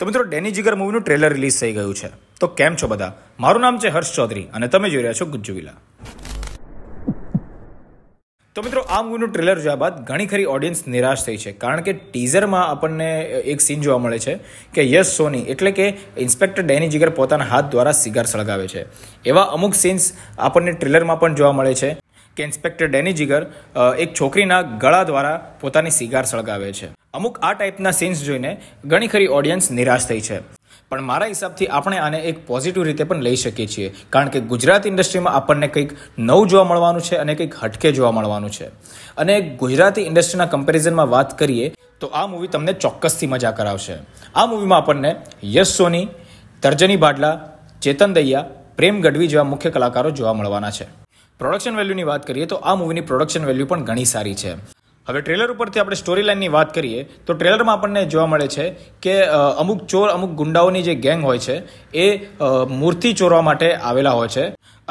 તો મિત્રો ડેની જીગર મૂવીનું trailer release થઈ ગયું છે તો કેમ છો બધા મારું નામ છે હર્ષ ચૌધરી અને તમે જોઈ રહ્યા છો ગુજ્જુ તો મિત્રો આ મૂવીનું ટ્રેલર જોયા બાદ ઘણી ખરી ઓડિયન્સ નિરાશ થઈ છે કારણ કે ટીઝરમાં આપણને એક સીન જોવા મળે છે કે યસ સોની એટલે કે ઇન્સ્પેક્ટર ડેની જીગર પોતાના હાથ દ્વારા સિગાર સળગાવે છે એવા અમુક સીન્સ આપણને ટ્રેલરમાં પણ જોવા મળે છે કે ઇન્સ્પેક્ટર ડેની જીગર એક છોકરીના ગળા દ્વારા પોતાની સિગાર સળગાવે છે અમુક આ ટાઈપના સીન્સ જોઈને ઘણી ખરી ઓડિયન્સ નિરાશ થઈ છે પણ મારા હિસાબથી આપણે આને એક પોઝિટિવ રીતે પણ લઈ શકીએ છીએ કારણ કે ગુજરાત ઇન્ડસ્ટ્રીમાં આપણને કંઈક નવું જોવા મળવાનું છે અને કંઈક હટકે જોવા મળવાનું છે અને ગુજરાતી ઇન્ડસ્ટ્રીના કમ્પેરિઝનમાં વાત કરીએ તો આ મૂવી તમને ચોક્કસથી મજા કરાવશે આ મૂવીમાં આપણને યશ સોની તર્જની બાટલા ચેતન દૈયા પ્રેમ ગઢવી જેવા મુખ્ય કલાકારો જોવા મળવાના છે પ્રોડક્શન વેલ્યુની વાત કરીએ તો આ મૂવીની પ્રોડક્શન વેલ્યુ પણ ઘણી સારી છે હવે ટ્રેલર ઉપરથી આપણે સ્ટોરી લાઇનની વાત કરીએ તો ટ્રેલરમાં આપણને જોવા મળે છે કે અમુક ચોર અમુક ગુંડાઓની જે ગેંગ હોય છે એ મૂર્તિ ચોરવા માટે આવેલા હોય છે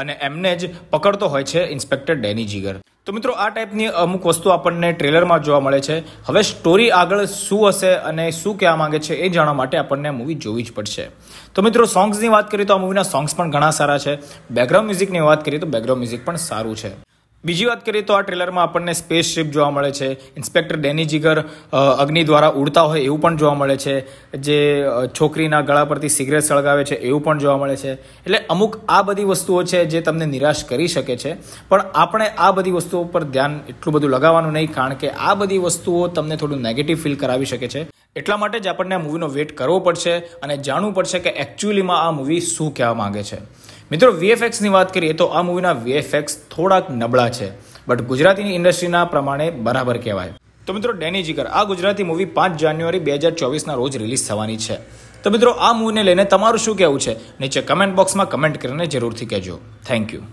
અને એમને જ પકડતો હોય છે ઇન્સ્પેક્ટર ડેની જીગર તો મિત્રો આ ટાઈપની અમુક વસ્તુ આપણને ટ્રેલરમાં જોવા મળે છે હવે સ્ટોરી આગળ શું હશે અને શું કહેવા માંગે છે એ જાણવા માટે આપણને મૂવી જોવી જ પડશે તો મિત્રો સોંગ્સની વાત કરીએ તો આ મૂવીના સોંગ્સ પણ ઘણા સારા છે બેકગ્રાઉન્ડ મ્યુઝિકની વાત કરીએ તો બેકગ્રાઉન્ડ મ્યુઝિક પણ સારું છે બીજી વાત કરીએ તો આ ટ્રેલરમાં આપણને સ્પેસ શિપ જોવા મળે છે ઇન્સ્પેક્ટર ડેની જીગર અગ્નિ દ્વારા ઉડતા હોય એવું પણ જોવા મળે છે જે છોકરીના ગળા પરથી સિગરેટ સળગાવે છે એવું પણ જોવા મળે છે એટલે અમુક આ બધી વસ્તુઓ છે જે તમને નિરાશ કરી શકે છે પણ આપણે આ બધી વસ્તુઓ પર ધ્યાન એટલું બધું લગાવવાનું નહીં કારણ કે આ બધી વસ્તુઓ તમને થોડું નેગેટિવ ફીલ કરાવી શકે છે એટલા માટે જ આપણને આ મૂવીનો વેટ કરવો પડશે અને જાણવું પડશે કે એકચ્યુઅલીમાં આ મૂવી શું કહેવા માગે છે મિત્રો વીએફએક્સની વાત કરીએ તો આ મૂવીના વીએફએક્સ થોડાક નબળા છે બટ ગુજરાતીની ઇન્ડસ્ટ્રીના પ્રમાણે બરાબર કહેવાય તો મિત્રો ડેની જીગર આ ગુજરાતી મૂવી પાંચ જાન્યુઆરી બે હજાર ચોવીસના રોજ રિલીઝ થવાની છે તો મિત્રો આ મૂવીને લઈને તમારું શું કહેવું છે નીચે કમેન્ટ બોક્સમાં કમેન્ટ કરીને જરૂરથી કહેજો થેન્ક યુ